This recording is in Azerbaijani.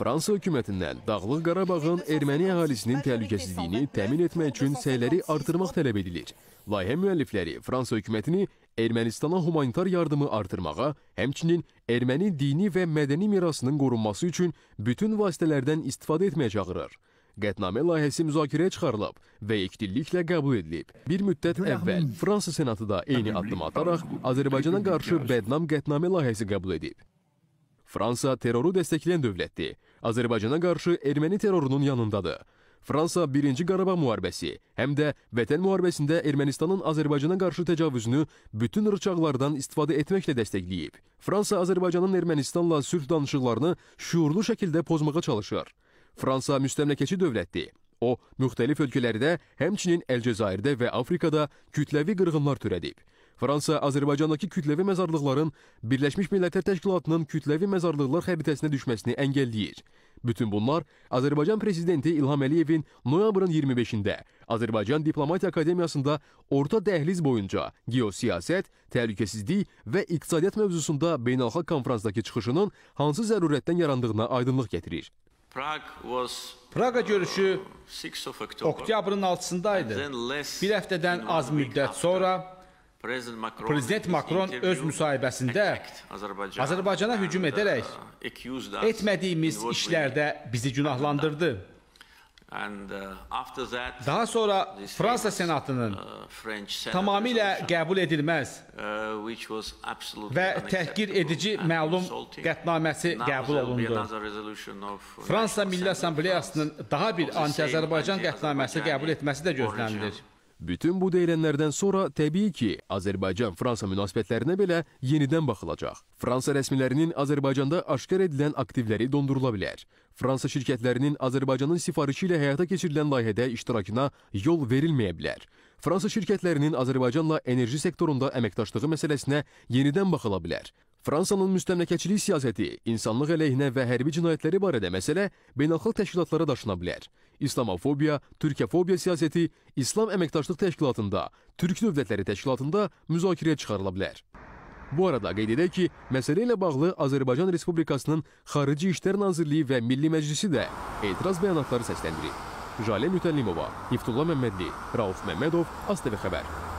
Fransa hökumətindən Dağlıq Qarabağın erməni əhalisinin təhlükəsizliyini təmin etmək üçün səyləri artırmaq tələb edilir. Layihə müəllifləri Fransa hökumətini Ermənistana humanitar yardımı artırmağa, həmçinin erməni dini və mədəni mirasının qorunması üçün bütün vasitələrdən istifadə etməyə çağırır. Qətnamə layihəsi müzakirəyə çıxarılıb və ikdilliklə qəbul edilib. Bir müddət əvvəl Fransa Senatı da eyni addım ataraq Azərbaycana qarşı bədnam qətnamə layihəsi qəbul edib. Fransa terroru dəstəkləyən dövlətdir. Azərbaycana qarşı erməni terrorunun yanındadır. Fransa 1-ci Qarabağ müharibəsi, həm də Vətən müharibəsində Ermənistanın Azərbaycana qarşı təcavüzünü bütün rıçaqlardan istifadə etməklə dəstəkləyib. Fransa Azərbaycanın Ermənistanla sülh danışıqlarını şüurlu şəkildə pozmağa çalışır. Fransa müstəmləkəçi dövlətdir. O, müxtəlif ölkələrdə, həmçinin Əlcəzairdə və Afrikada kütləvi qırğınlar törədib. Fransa Azərbaycandakı kütləvi məzarlıqların Birləşmiş Millətlər Təşkilatının kütləvi məzarlıqlar xəritəsinə düşməsini əngəlləyir. Bütün bunlar Azərbaycan prezidenti İlham Əliyevin noyabrın 25-də Azərbaycan Diplomatiya Akademiyasında orta dəhliz boyunca geosiyasət, təhlükəsizlik və iqtisadiyyat mövzusunda beynəlxalq konfransdakı çıxışının hansı zərurətdən yarandığına aydınlıq gətirir. Praqa görüşü oktyabrın 6-sında idi. Bir həftədən az müddət sonra Prezident Macron öz müsahibəsində Azərbaycana hücum uh, edərək etmədiyimiz işlərdə bizi günahlandırdı. Uh, daha sonra Fransa Senatının uh, tamamilə qəbul edilməz və təhqir edici məlum qətnaməsi qəbul olundu. Fransa Milli Assambleyasının daha bir anti-Azərbaycan qətnaməsi qəbul etməsi də gözlənilir. Bütün bu deyilənlərdən sonra təbii ki, Azərbaycan-Fransa münasibətlərinə belə yenidən baxılacaq. Fransa rəsmilərinin Azərbaycanda aşkar edilən aktivləri dondurula bilər. Fransa şirkətlərinin Azərbaycanın sifarişi ilə həyata keçirilən layihədə iştirakına yol verilməyə bilər. Fransa şirkətlərinin Azərbaycanla enerji sektorunda əməkdaşlığı məsələsinə yenidən baxıla bilər. Fransanın müstəmləkəçilik siyasəti, insanlıq əleyhinə və hərbi cinayətləri barədə məsələ beynəlxalq təşkilatlara daşına bilər. İslamofobiya, türkəfobiya siyasəti İslam Əməkdaşlıq Təşkilatında, Türk Dövlətləri Təşkilatında müzakirəyə çıxarıla bilər. Bu arada qeyd edək ki, məsələ ilə bağlı Azərbaycan Respublikasının Xarici İşlər Nazirliyi və Milli Məclisi də etiraz bəyanatları səsləndirib. Jalə Mütəllimova, Hiftullah Məmmədli, Rauf Məmmədov, ASTV Xəbər.